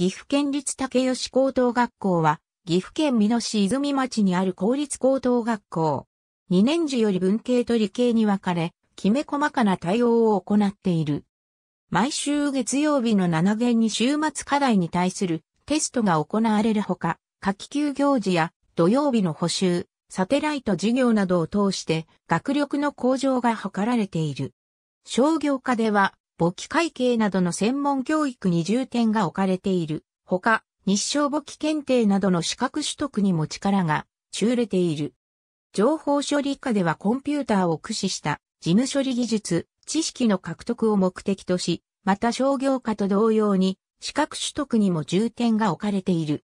岐阜県立竹吉高等学校は、岐阜県美濃市泉町にある公立高等学校。2年時より文系と理系に分かれ、きめ細かな対応を行っている。毎週月曜日の7限に週末課題に対するテストが行われるほか、夏季休行時や土曜日の補修、サテライト授業などを通して学力の向上が図られている。商業科では簿記会計などの専門教育に重点が置かれている。ほか、日照簿記検定などの資格取得にも力が注れている。情報処理科ではコンピューターを駆使した事務処理技術、知識の獲得を目的とし、また商業科と同様に資格取得にも重点が置かれている。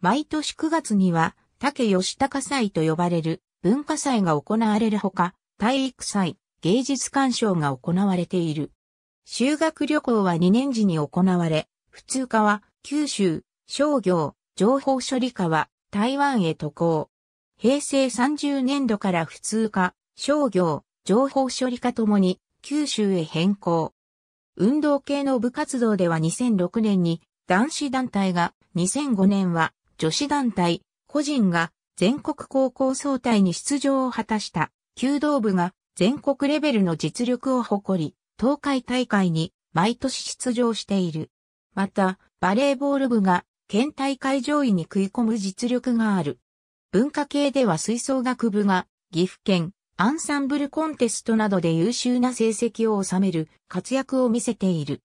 毎年9月には、竹吉高祭と呼ばれる文化祭が行われるほか、体育祭、芸術鑑賞が行われている。修学旅行は2年時に行われ、普通科は九州、商業、情報処理科は台湾へ渡航。平成30年度から普通科、商業、情報処理科ともに九州へ変更。運動系の部活動では2006年に男子団体が、2005年は女子団体、個人が全国高校総体に出場を果たした、弓道部が全国レベルの実力を誇り、東海大会に毎年出場している。また、バレーボール部が県大会上位に食い込む実力がある。文化系では吹奏楽部が岐阜県アンサンブルコンテストなどで優秀な成績を収める活躍を見せている。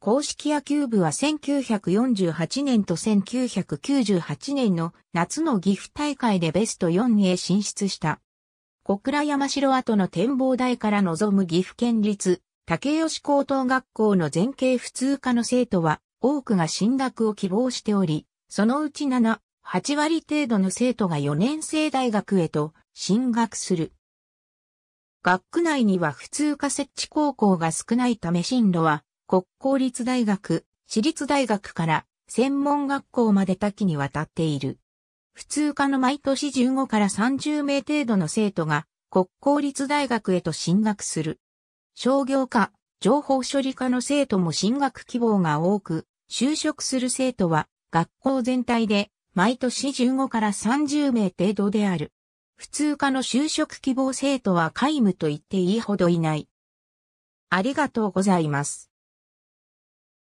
公式野球部は1948年と1998年の夏の岐阜大会でベスト4へ進出した。小倉山城跡の展望台から望む岐阜県立武吉高等学校の全傾普通科の生徒は多くが進学を希望しており、そのうち7、8割程度の生徒が4年生大学へと進学する。学区内には普通科設置高校が少ないため進路は国公立大学、私立大学から専門学校まで多岐にわたっている。普通科の毎年15から30名程度の生徒が国公立大学へと進学する。商業科、情報処理科の生徒も進学希望が多く、就職する生徒は学校全体で毎年15から30名程度である。普通科の就職希望生徒は皆無と言っていいほどいない。ありがとうございます。